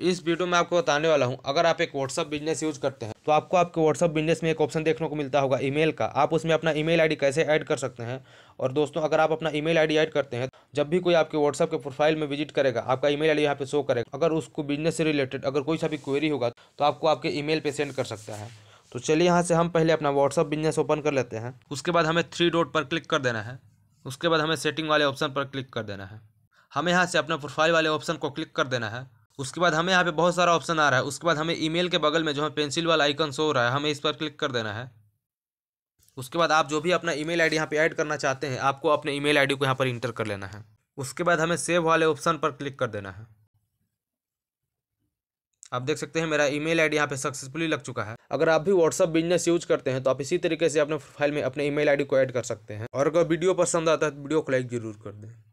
इस वीडियो में आपको बताने वाला हूं अगर आप एक व्हाट्सअप बिजनेस यूज करते हैं तो आपको आपके व्हाट्सअप बिजनेस में एक ऑप्शन देखने को मिलता होगा ईमेल का आप उसमें अपना ईमेल आईडी कैसे ऐड कर सकते हैं और दोस्तों अगर आप अपना ईमेल आईडी ऐड करते हैं जब भी कोई आपके व्हाट्सअप के प्रोफाइल में विजिट करेगा आपका ईमेल आईडी यहाँ पे शो करेगा अगर उसको बिजनेस से रिलेटेड अगर कोई सा भी क्वेरी होगा तो आपको आपके ईमेल पे सेंड कर सकता है तो चलिए यहाँ से हम पहले अपना व्हाट्सअप बिजनेस ओपन कर लेते हैं उसके बाद हमें थ्री डॉट पर क्लिक कर देना है उसके बाद हमें सेटिंग वाले ऑप्शन पर क्लिक कर देना है हमें यहाँ से अपना प्रोफाइल वाले ऑप्शन को क्लिक कर देना है उसके बाद हमें यहाँ पे बहुत सारा ऑप्शन आ रहा है उसके बाद हमें ईमेल के बगल में जो है पेंसिल वाला आइकन शो हो रहा है हमें इस पर क्लिक कर देना है उसके बाद आप जो भी अपना ईमेल आईडी यहाँ पे ऐड करना चाहते हैं आपको अपने ईमेल आईडी को यहाँ पर इंटर कर लेना है उसके बाद हमें सेव वाले ऑप्शन पर क्लिक कर देना है आप देख सकते हैं मेरा ईमेल आईडी यहाँ पे सक्सेसफुली लग चुका है अगर आप भी व्हाट्सअप बिजनेस यूज करते हैं तो आप इसी तरीके से अपने फाइल में अपने ई मेल को ऐड कर सकते हैं और अगर वीडियो पसंद आता है तो वीडियो को लाइक जरूर कर दें